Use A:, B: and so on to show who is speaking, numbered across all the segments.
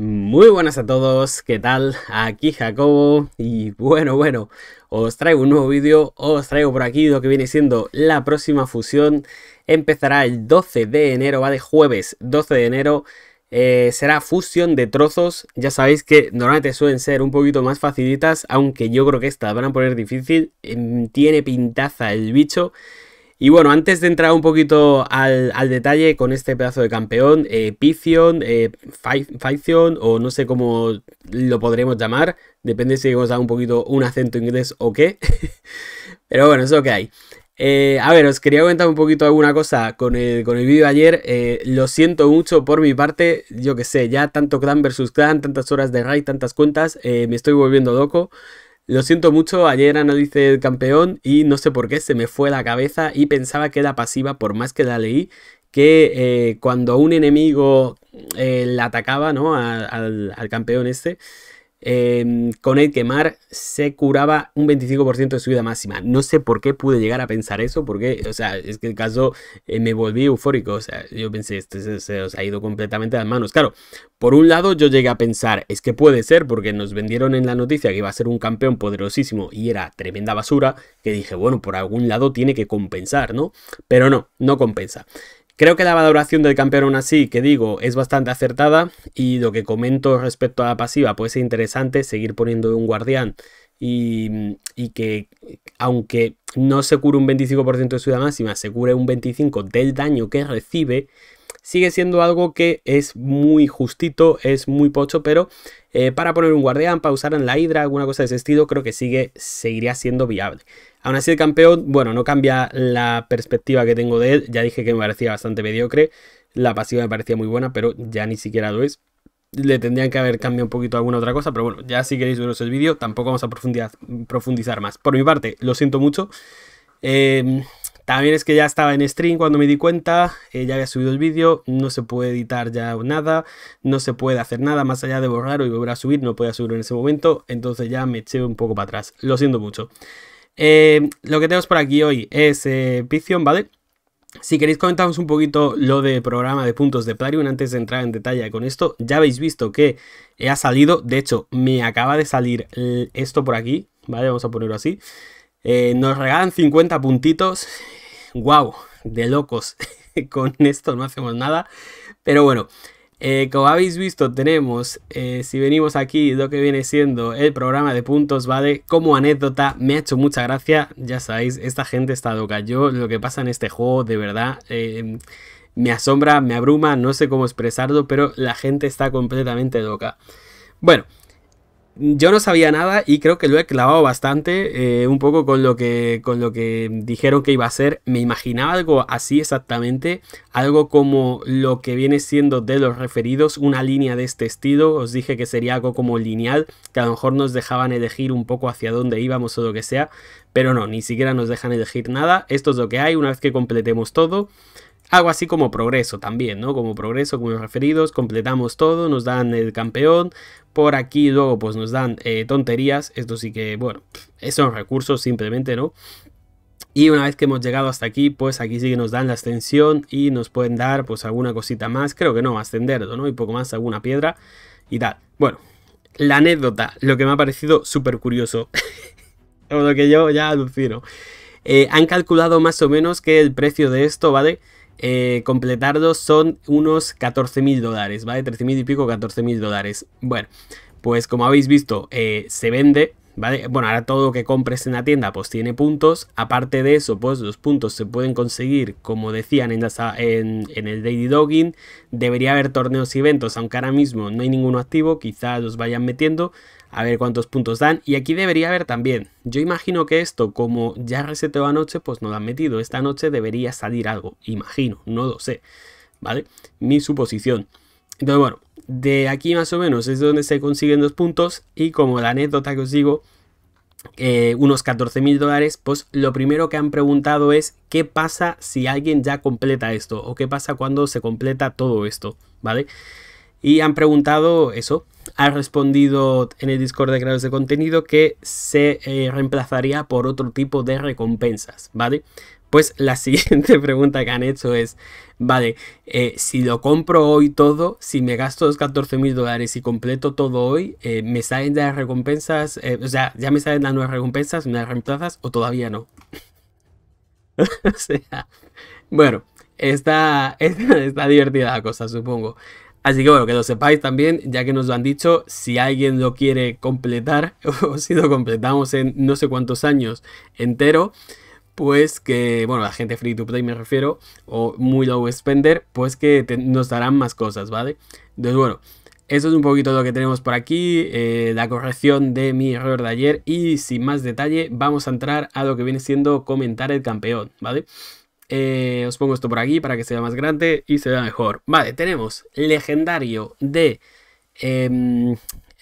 A: Muy buenas a todos, ¿qué tal? Aquí Jacobo y bueno, bueno, os traigo un nuevo vídeo, os traigo por aquí lo que viene siendo la próxima fusión. Empezará el 12 de enero, va de jueves 12 de enero, eh, será fusión de trozos, ya sabéis que normalmente suelen ser un poquito más facilitas, aunque yo creo que esta van a poner difícil, em, tiene pintaza el bicho. Y bueno, antes de entrar un poquito al, detalle con este pedazo de campeón, eh, Picion, eh, o no sé cómo lo podremos llamar, depende si hemos dado un poquito un acento inglés o qué. Pero bueno, eso que hay. Eh, a ver, os quería comentar un poquito alguna cosa con el, con el vídeo de ayer. Eh, lo siento mucho por mi parte, yo que sé, ya tanto clan versus clan, tantas horas de raid, tantas cuentas, me estoy volviendo loco. Lo siento mucho, ayer analicé el campeón y no sé por qué se me fue la cabeza y pensaba que era pasiva por más que la leí, que eh, cuando un enemigo eh, la atacaba, ¿no? al campeón este, Em, con el quemar se curaba un 25% de su vida máxima. No sé por qué pude llegar a pensar eso, porque, o sea, es que el caso eh, me volví eufórico. O sea, yo pensé, esto se, os ha ido completamente a las manos. Claro, por un lado yo llegué a pensar, es que puede ser, porque nos vendieron en la noticia que iba a ser un campeón poderosísimo y era tremenda basura, que dije, bueno, por algún lado tiene que compensar, ¿no? Pero no, no compensa. Creo que la valoración del campeón aún así, que digo, es bastante acertada y lo que comento respecto a la pasiva puede ser interesante seguir poniendo un guardián y, y que aunque no se cure un 25% de su vida máxima, se cure un 25% del daño que recibe, sigue siendo algo que es muy justito, es muy pocho, pero eh, para poner un guardián, para usar en la hidra, alguna cosa de ese estilo, creo que sigue, seguiría siendo viable. Aún así, el campeón, bueno, no cambia la perspectiva que tengo de él, ya dije que me parecía bastante mediocre, la pasiva me parecía muy buena, pero ya ni siquiera lo es. Le tendrían que haber cambiado un poquito alguna otra cosa, pero bueno, ya si queréis veros el vídeo, tampoco vamos a profundizar, profundizar más. Por mi parte, lo siento mucho. Eh, también es que ya estaba en stream cuando me di cuenta, eh, ya había subido el vídeo, no se puede editar ya nada, no se puede hacer nada más allá de borrar y volver a subir, no podía subir en ese momento, entonces ya me eché un poco para atrás, lo siento mucho. Eh, lo que tenemos por aquí hoy es eh, Piction, ¿vale? Si queréis comentaros un poquito lo de programa de puntos de Plarium antes de entrar en detalle con esto, ya habéis visto que ha salido, de hecho me acaba de salir esto por aquí, ¿vale? Vamos a ponerlo así. Eh, nos regalan 50 puntitos. ¡Wow! De locos. Con esto no hacemos nada. Pero bueno, eh, como habéis visto, tenemos, eh, si venimos aquí, lo que viene siendo el programa de puntos, ¿vale? Como anécdota, me ha hecho mucha gracia, ya sabéis, esta gente está loca. Yo, lo que pasa en este juego, de verdad, me asombra, me abruma, no sé cómo expresarlo, pero la gente está completamente loca. Bueno, yo no sabía nada y creo que lo he clavado bastante, eh, un poco con lo, que, con lo que dijeron que iba a ser. Me imaginaba algo así exactamente, algo como lo que viene siendo de los referidos, una línea de este estilo. Os dije que sería algo como lineal, que a lo mejor nos dejaban elegir un poco hacia dónde íbamos o lo que sea, pero no, ni siquiera nos dejan elegir nada. Esto es lo que hay una vez que completemos todo. Algo así como progreso también, ¿no? Como progreso, como referidos, completamos todo, nos dan el campeón. Por aquí luego pues nos dan eh, tonterías. Esto sí que, bueno, son recursos simplemente, ¿no? Y una vez que hemos llegado hasta aquí, pues aquí sí que nos dan la extensión y nos pueden dar pues alguna cosita más. Creo que no, ascenderlo, ¿no? Y poco más, alguna piedra y tal. Bueno, la anécdota, lo que me ha parecido súper curioso. lo que yo ya alucino. Eh, han calculado más o menos que el precio de esto, ¿vale? Eh, completarlos son unos 14 mil dólares, ¿vale? 13 mil y pico, 14 mil dólares. Bueno, pues como habéis visto, eh, se vende, ¿vale? Bueno, ahora todo lo que compres en la tienda pues tiene puntos. Aparte de eso, pues los puntos se pueden conseguir, como decían en, en el Daily Dogging. Debería haber torneos y eventos, aunque ahora mismo no hay ninguno activo, quizás los vayan metiendo a ver cuántos puntos dan. Y aquí debería haber también. Yo imagino que esto, como ya reseteo anoche, pues no lo han metido. Esta noche debería salir algo. Imagino, no lo sé. ¿Vale? Mi suposición. Entonces, bueno, de aquí más o menos es donde se consiguen los puntos. Y como la anécdota que os digo, eh, unos 14 mil dólares, pues lo primero que han preguntado es qué pasa si alguien ya completa esto o qué pasa cuando se completa todo esto, ¿vale? Y han preguntado eso, ha respondido en el Discord de creadores de contenido que se eh, reemplazaría por otro tipo de recompensas, ¿vale? Pues la siguiente pregunta que han hecho es, vale, eh, si lo compro hoy todo, si me gasto los 14 mil dólares y completo todo hoy, eh, ¿me salen las recompensas? o sea, ¿ya me salen las nuevas recompensas, me las reemplazas o todavía no? o sea, bueno, está divertida la cosa, supongo. Así que bueno, que lo sepáis también, ya que nos lo han dicho, si alguien lo quiere completar o si lo completamos en no sé cuántos años entero, pues que, bueno, la gente free to play me refiero, o muy low spender, pues que nos darán más cosas, ¿vale? Entonces bueno, eso es un poquito lo que tenemos por aquí, eh, la corrección de mi error de ayer y sin más detalle vamos a entrar a lo que viene siendo comentar el campeón, ¿vale? vale eh, os pongo esto por aquí para que se vea más grande y se vea mejor. Vale, tenemos legendario de em,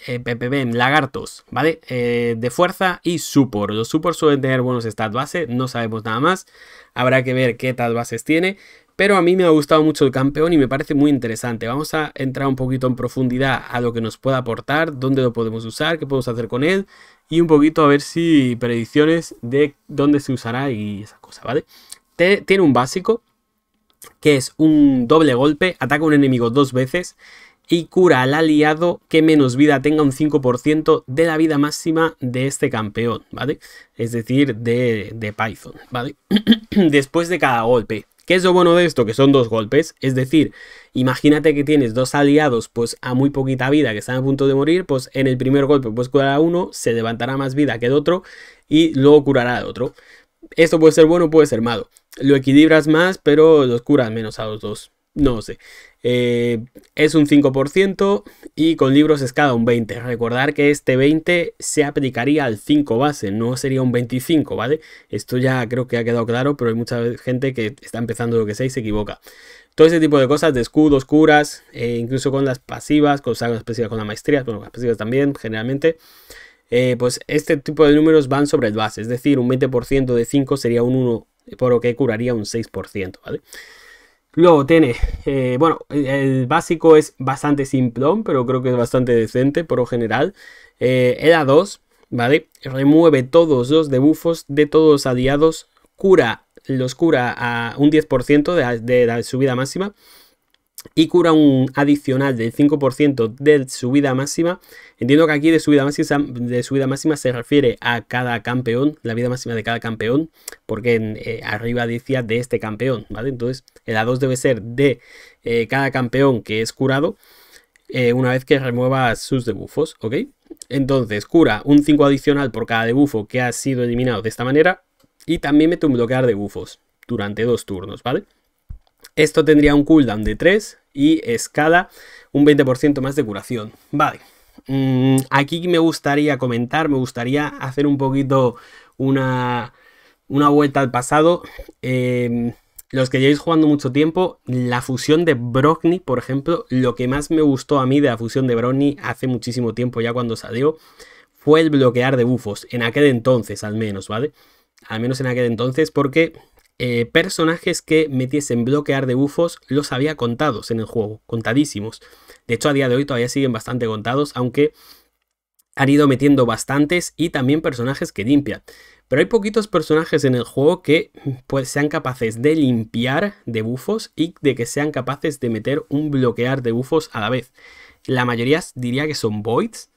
A: eh, PPB lagartos, ¿vale? Eh, de fuerza y support. Los support suelen tener buenos stats base, no sabemos nada más. Habrá que ver qué tal bases tiene. Pero a mí me ha gustado mucho el campeón y me parece muy interesante. Vamos a entrar un poquito en profundidad a lo que nos pueda aportar, dónde lo podemos usar, qué podemos hacer con él y un poquito a ver si predicciones de dónde se usará y esa cosa, ¿vale? vale tiene un básico, que es un doble golpe, ataca a un enemigo dos veces y cura al aliado que menos vida tenga un 5% de la vida máxima de este campeón, ¿vale? Es decir, de, Python, ¿vale? Después de cada golpe. ¿Qué es lo bueno de esto? Que son dos golpes. Es decir, imagínate que tienes dos aliados pues a muy poquita vida que están a punto de morir, pues en el primer golpe puedes curar a uno, se levantará más vida que el otro y luego curará al otro. Esto puede ser bueno, puede ser malo lo equilibras más, pero los curas menos a los dos. No sé. Eh, es un 5% y con libros es cada un 20%. Recordar que este 20% se aplicaría al 5 base, no sería un 25%, ¿vale? Esto ya creo que ha quedado claro, pero hay mucha gente que está empezando lo que sea y se equivoca. Todo ese tipo de cosas de escudos, curas, eh, incluso con las pasivas, con, las pasivas con la maestría, bueno, las pasivas también generalmente. Eh, pues este tipo de números van sobre el base, es decir, un 20% de 5 sería un 1 por lo que curaría un 6%, ¿vale? Luego tiene, eh, bueno, el básico es bastante simplón, pero creo que es bastante decente por lo general. Eh, el A2, ¿vale? Remueve todos los debufos de todos los aliados, cura, los cura a un 10% de, de la subida máxima y cura un adicional del 5% de subida máxima Entiendo que aquí de subida vida máxima, de se refiere a cada campeón, la vida máxima de cada campeón, porque eh, arriba decía de este campeón, ¿vale? Entonces, el A2 debe ser de eh, cada campeón que es curado eh, una vez que remueva sus debufos, ¿ok? Entonces, cura un 5 adicional por cada debufo que ha sido eliminado de esta manera y también mete un bloquear debufos durante dos turnos, ¿vale? Esto tendría un cooldown de 3 y escala un 20% más de curación. Vale, Mm, aquí me gustaría comentar, me gustaría hacer un poquito una, una vuelta al pasado. Em, los que lleváis jugando mucho tiempo, la fusión de Brogni, por ejemplo, lo que más me gustó a mí de la fusión de Brogni hace muchísimo tiempo ya cuando salió, fue el bloquear de bufos, en aquel entonces al menos, ¿vale? Al menos en aquel entonces, porque eh, personajes que metiesen bloquear de bufos los había contados en el juego, contadísimos. De hecho, a día de hoy todavía siguen bastante contados, aunque han ido metiendo bastantes y también personajes que limpian. Pero hay poquitos personajes en el juego que pues, sean capaces de limpiar de bufos y de que sean capaces de meter un bloquear de bufos a la vez. La mayoría diría que son voids,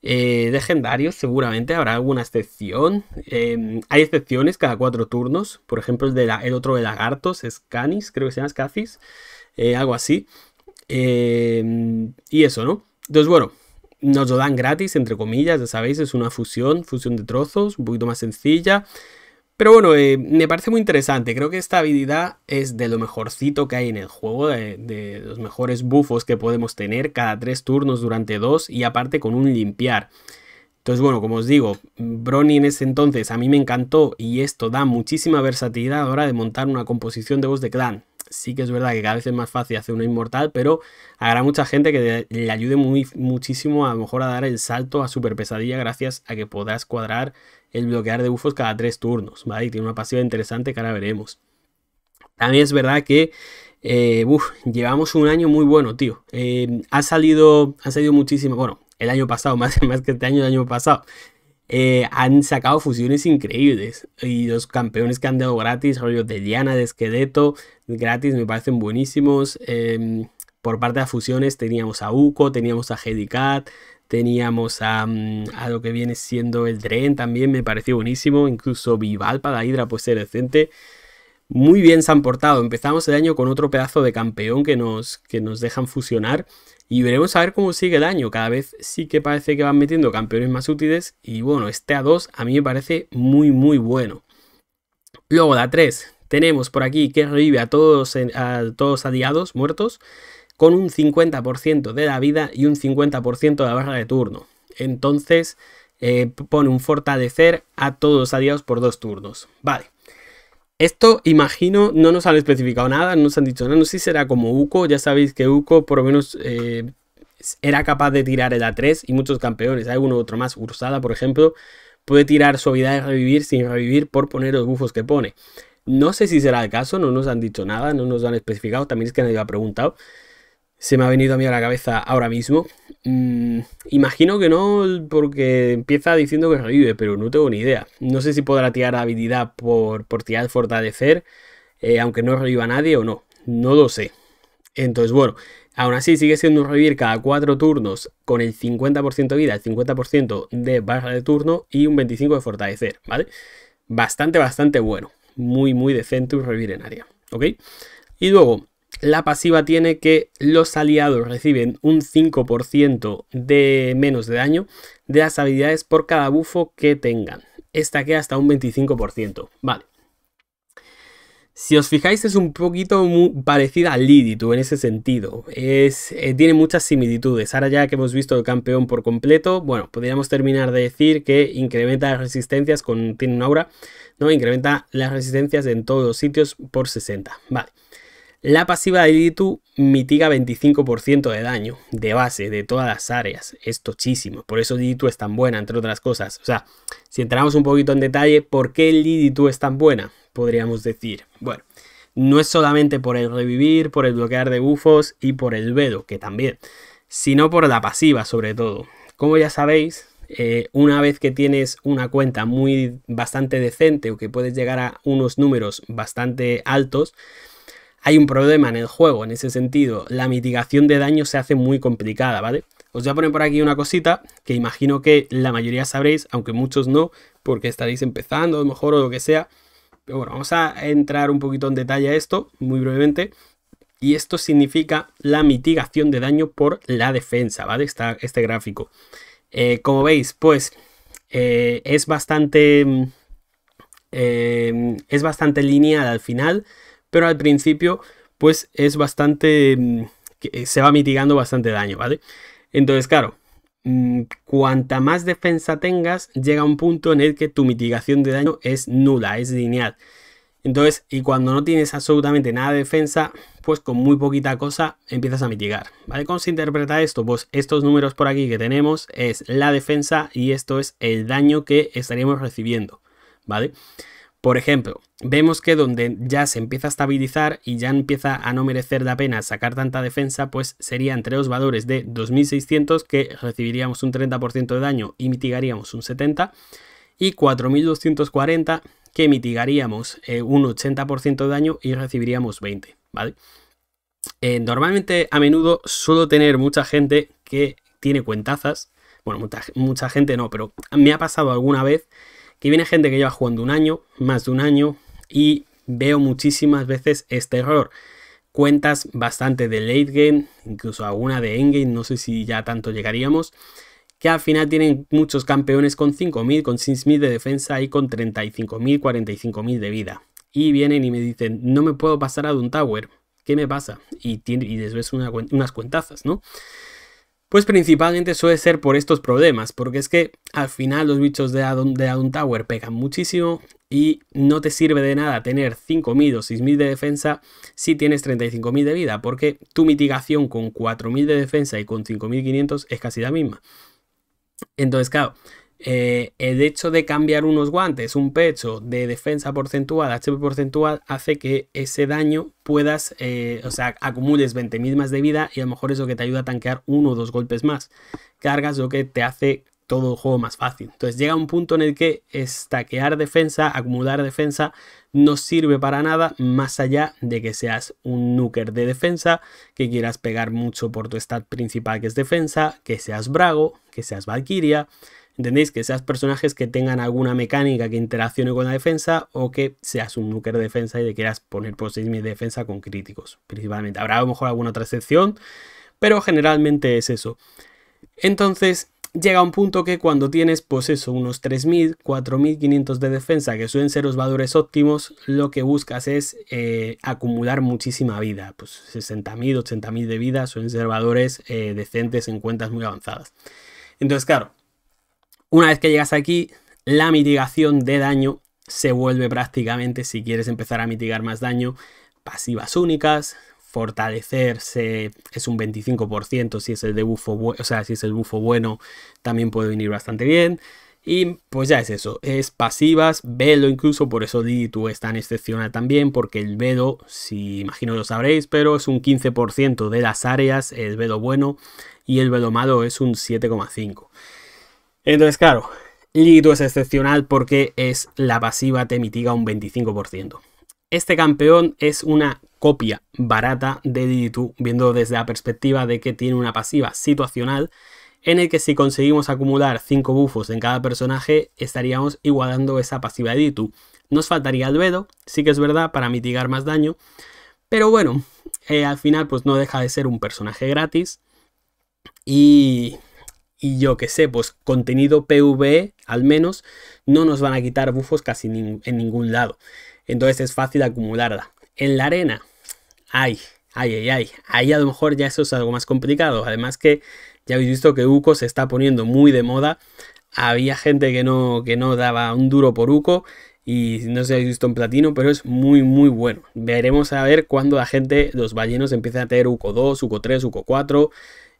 A: eh, legendarios, seguramente habrá alguna excepción. Em, hay excepciones cada cuatro turnos. Por ejemplo, el, otro de lagartos es creo que se llama Scathis, eh, algo así. Em, y eso, ¿no? Entonces, bueno, nos lo dan gratis, entre comillas, ya sabéis, es una fusión, fusión de trozos, un poquito más sencilla. Pero bueno, eh, me parece muy interesante. Creo que esta habilidad es de lo mejorcito que hay en el juego, de, de, los mejores buffos que podemos tener cada tres turnos durante dos y aparte con un limpiar. Entonces, bueno, como os digo, Brony en ese entonces a mí me encantó y esto da muchísima versatilidad a la hora de montar una composición de voz de clan sí que es verdad que cada vez es más fácil hacer una inmortal, pero habrá mucha gente que le ayude muy, muchísimo a lo mejor a dar el salto a super pesadilla gracias a que podrás cuadrar el bloquear de bufos cada tres turnos, ¿vale? Y tiene una pasiva interesante que ahora veremos. También es verdad que eh, llevamos un año muy bueno, tío. Eh, ha salido, ha salido muchísimo, bueno, el año pasado, más, más que este año, el año pasado. Eh, han sacado fusiones increíbles y los campeones que han dado gratis, rollo de Diana, de Esqueleto, gratis me parecen buenísimos. Em, por parte de fusiones teníamos a Uco, teníamos a Hedicat, teníamos mm, a, lo que viene siendo el Dren también, me pareció buenísimo, incluso Vival para Hydra puede ser decente. Muy bien se han portado, empezamos el año con otro pedazo de campeón que nos, que nos dejan fusionar, y veremos a ver cómo sigue el año. Cada vez sí que parece que van metiendo campeones más útiles. Y bueno, este A2 a mí me parece muy, muy bueno. Luego la 3. Tenemos por aquí que revive a todos, a todos aliados muertos con un 50% de la vida y un 50% de la barra de turno. Entonces eh, pone un fortalecer a todos los aliados por dos turnos. Vale. Esto, imagino, no nos han especificado nada, no nos han dicho nada. No sé si será como Uco, ya sabéis que Uco por lo menos eh, era capaz de tirar el A3 y muchos campeones, hay uno otro más, Ursada por ejemplo, puede tirar suavidad de revivir sin revivir por poner los bufos que pone. No sé si será el caso, no nos han dicho nada, no nos han especificado, también es que nadie lo ha preguntado se me ha venido a mí a la cabeza ahora mismo. Mm, imagino que no, porque empieza diciendo que revive, pero no tengo ni idea. No sé si podrá tirar habilidad por, por tirar fortalecer, eh, aunque no reviva nadie o no. No lo sé. Entonces, bueno, aún así sigue siendo un revivir cada 4 turnos con el 50% de vida, el 50% de barra de turno y un 25% de fortalecer, ¿vale? Bastante, bastante bueno. Muy, muy decente un revivir en área, ¿ok? Y luego, la pasiva tiene que los aliados reciben un 5% de menos de daño de las habilidades por cada bufo que tengan. Esta queda hasta un 25%. Vale. Si os fijáis es un poquito parecida a Liditu en ese sentido. Es, eh, tiene muchas similitudes. Ahora ya que hemos visto el campeón por completo, bueno, podríamos terminar de decir que incrementa las resistencias con... Tiene una aura, ¿no? Incrementa las resistencias en todos los sitios por 60. Vale. La pasiva de Litu mitiga 25% de daño de base de todas las áreas. Es tochísimo. Por eso Litu es tan buena, entre otras cosas. O sea, si entramos un poquito en detalle, ¿por qué Litu es tan buena? Podríamos decir. Bueno, no es solamente por el revivir, por el bloquear de bufos y por el vedo que también, sino por la pasiva sobre todo. Como ya sabéis, eh, una vez que tienes una cuenta muy bastante decente o que puedes llegar a unos números bastante altos, hay un problema en el juego en ese sentido. La mitigación de daño se hace muy complicada, ¿vale? Os voy a poner por aquí una cosita que imagino que la mayoría sabréis, aunque muchos no, porque estaréis empezando a lo mejor o lo que sea. Pero bueno, vamos a entrar un poquito en detalle a esto, muy brevemente. Y esto significa la mitigación de daño por la defensa, ¿vale? Está este gráfico. Eh, como veis, pues eh, es bastante... Mm, eh, es bastante lineal al final, pero al principio pues es bastante, mm, eh, se va mitigando bastante daño, ¿vale? Entonces, claro, mm, cuanta más defensa tengas, llega un punto en el que tu mitigación de daño es nula, es lineal. Entonces, y cuando no tienes absolutamente nada de defensa, pues con muy poquita cosa empiezas a mitigar. ¿Vale? ¿Cómo se interpreta esto? Pues estos números por aquí que tenemos es la defensa y esto es el daño que estaríamos recibiendo. ¿Vale? Por ejemplo, vemos que donde ya se empieza a estabilizar y ya empieza a no merecer la pena sacar tanta defensa, pues sería entre los valores de 2600 que recibiríamos un 30% de daño y mitigaríamos un 70 y 4240 que mitigaríamos eh, un 80% de daño y recibiríamos 20, ¿vale? Eh, normalmente a menudo suelo tener mucha gente que tiene cuentazas, bueno, mucha gente no, pero me ha pasado alguna vez que viene gente que lleva jugando un año, más de un año, y veo muchísimas veces este error. Cuentas bastante de late game, incluso alguna de endgame, no sé si ya tanto llegaríamos, que al final tienen muchos campeones con 5.000, con 6.000 de defensa y con 35.000, 45.000 de vida. Y vienen y me dicen, no me puedo pasar a un Tower, ¿qué me pasa? Y, tiene, y les ves unas cuentazas, ¿no? Pues principalmente suele ser por estos problemas, porque es que al final los bichos de Addon, de Tower pegan muchísimo y no te sirve de nada tener 5.000 o 6.000 de defensa si tienes 35.000 de vida, porque tu mitigación con 4.000 de defensa y con 5.500 es casi la misma. Entonces, claro, eh, el hecho de cambiar unos guantes, un pecho de defensa porcentual, HP porcentual, hace que ese daño puedas, eh, o sea, acumules 20.000 más de vida y a lo mejor eso que te ayuda a tanquear uno o dos golpes más. Cargas lo que te hace todo el juego más fácil. Entonces llega un punto en el que estaquear defensa, acumular defensa, no sirve para nada más allá de que seas un nuker de defensa, que quieras pegar mucho por tu stat principal que es defensa, que seas Brago, que seas Valkyria, ¿Entendéis? Que seas personajes que tengan alguna mecánica que interaccione con la defensa o que seas un nuker de defensa y le quieras poner por 6 de defensa con críticos, principalmente. Habrá a lo mejor alguna otra excepción, pero generalmente es eso. Entonces, llega un punto que cuando tienes, pues eso, unos 3.000, 4.500 de defensa, que suelen ser los valores óptimos, lo que buscas es eh, acumular muchísima vida. Pues 60.000, 80.000 de vida suelen ser valores eh, decentes en cuentas muy avanzadas. Entonces, claro, una vez que llegas aquí, la mitigación de daño se vuelve prácticamente, si quieres empezar a mitigar más daño, pasivas únicas, fortalecerse es un 25% si es el de o sea, si es el bufo bueno, también puede venir bastante bien. Y pues ya es eso, es pasivas, velo incluso, por eso tú es tan excepcional también, porque el velo, si imagino lo sabréis, pero es un 15% de las áreas, el velo bueno, y el velo malo es un 7,5%. Entonces, claro, Lilito es excepcional porque es la pasiva, te mitiga un 25%. Este campeón es una copia barata de tu viendo desde la perspectiva de que tiene una pasiva situacional en el que si conseguimos acumular 5 bufos en cada personaje estaríamos igualando esa pasiva de tu. Nos faltaría el Vedo, sí que es verdad, para mitigar más daño, pero bueno, eh, al final pues no deja de ser un personaje gratis y y yo que sé, pues contenido PVE al menos no nos van a quitar bufos casi en ningún lado. Entonces es fácil acumularla. En la arena, ay, ay, ay, ay. Ahí a lo mejor ya eso es algo más complicado. Además que ya habéis visto que Uco se está poniendo muy de moda. Había gente que no, que no daba un duro por Uco y no si habéis visto en platino, pero es muy, muy bueno. Veremos a ver cuando la gente, los ballenos, empiezan a tener UCO 2, UCO 3, UCO 4,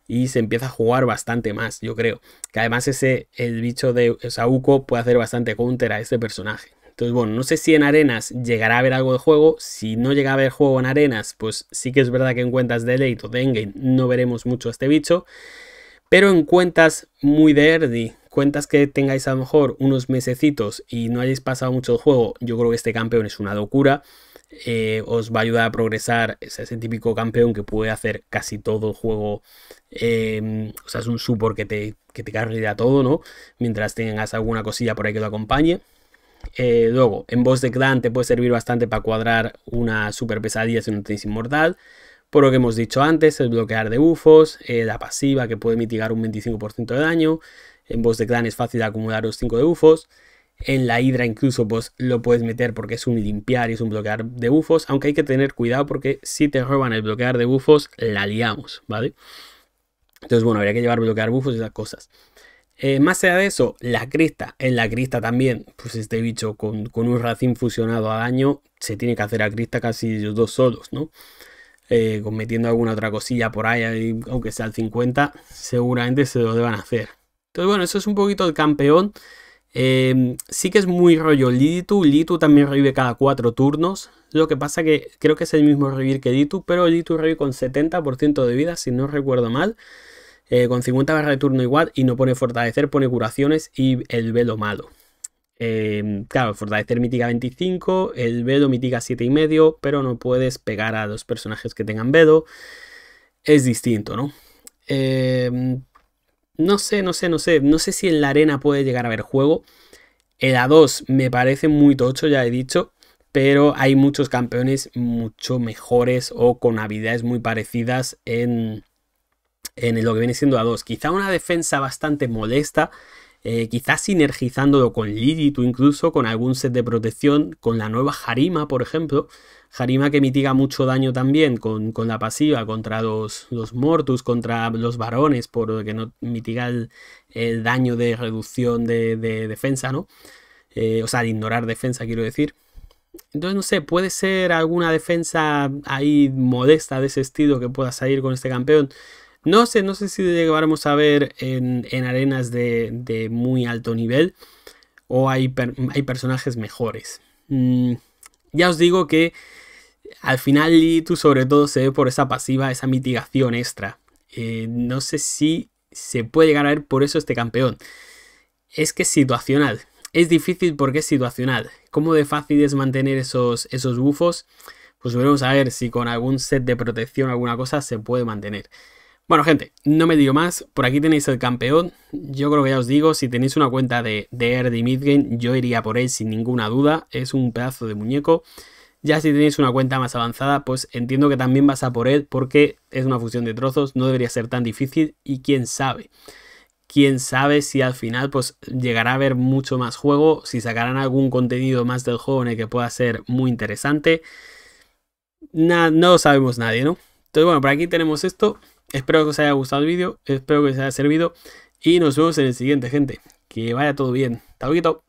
A: y se empieza a jugar bastante más, yo creo. Que además ese, el bicho de Sauco puede hacer bastante counter a este personaje. Entonces, bueno, no sé si en arenas llegará a haber algo de juego. Si no llega a haber juego en arenas, pues sí que es verdad que en cuentas de late o de endgame no veremos mucho a este bicho. Pero en cuentas muy de early, cuentas que tengáis a lo mejor unos mesecitos y no hayáis pasado mucho el juego, yo creo que este campeón es una locura. Eh, os va a ayudar a progresar. Es ese típico campeón que puede hacer casi todo el juego. Em, o sea, es un support que te, que te carga todo, ¿no? Mientras tengas alguna cosilla por ahí que lo acompañe. Eh, luego, en voz de clan te puede servir bastante para cuadrar una super pesadilla si no tenéis inmortal. Por lo que hemos dicho antes, el bloquear de bufos, eh, la pasiva que puede mitigar un 25% de daño. En voz de clan es fácil acumular los 5 de bufos. En la hidra incluso pues, lo puedes meter porque es un limpiar y es un bloquear de bufos, aunque hay que tener cuidado porque si te roban el bloquear de bufos, la liamos, ¿vale? Entonces, bueno, habría que llevar bloquear bufos y esas cosas. Eh, más allá de eso, la crista. En la crista también, pues este bicho con, un racín fusionado a daño, se tiene que hacer a crista casi los dos solos, ¿no? Eh, metiendo alguna otra cosilla por ahí, aunque sea el 50, seguramente se lo deban hacer. Entonces, bueno, eso es un poquito el campeón. Em, sí que es muy rollo Litu. Litu también revive cada 4 turnos. Lo que pasa que creo que es el mismo revivir que Litu, pero Litu revive con 70% de vida, si no recuerdo mal. Eh, con 50 barras de turno igual y no pone fortalecer, pone curaciones y el velo malo. Em, claro, fortalecer mitiga 25, el velo mitiga 7,5, pero no puedes pegar a los personajes que tengan velo. Es distinto, ¿no? Eh, no sé, no sé, no sé. No sé si en la arena puede llegar a haber juego. El A2 me parece muy tocho, ya he dicho. Pero hay muchos campeones mucho mejores o con habilidades muy parecidas en, en lo que viene siendo A2. Quizá una defensa bastante molesta. Eh, quizá quizás sinergizándolo con Lilith o incluso con algún set de protección, con la nueva Harima, por ejemplo. Harima que mitiga mucho daño también con, la pasiva contra los, Mortus, contra los varones, por que no mitiga el, daño de reducción de, defensa, ¿no? Eh, o sea, de ignorar defensa, quiero decir. Entonces, no sé, puede ser alguna defensa ahí modesta de ese estilo que pueda salir con este campeón. No sé, no sé si llegaremos a ver en, arenas de, muy alto nivel o hay, hay personajes mejores. Mm, ya os digo que al final Litu sobre todo se ve por esa pasiva, esa mitigación extra. Eh, no sé si se puede llegar a ver por eso este campeón. Es que es situacional. Es difícil porque es situacional. ¿Cómo de fácil es mantener esos, esos bufos? Pues veremos a ver si con algún set de protección o alguna cosa se puede mantener. Bueno, gente, no me digo más. Por aquí tenéis el campeón. Yo creo que ya os digo, si tenéis una cuenta de, de Erdi Midgame, yo iría por él sin ninguna duda. Es un pedazo de muñeco. Ya si tenéis una cuenta más avanzada, pues entiendo que también vas a por él porque es una fusión de trozos, no debería ser tan difícil y quién sabe. Quién sabe si al final pues llegará a haber mucho más juego, si sacarán algún contenido más del juego en el que pueda ser muy interesante. no lo sabemos nadie, ¿no? Entonces bueno, por aquí tenemos esto. Espero que os haya gustado el vídeo, espero que os haya servido y nos vemos en el siguiente, gente. Que vaya todo bien. Hasta luego.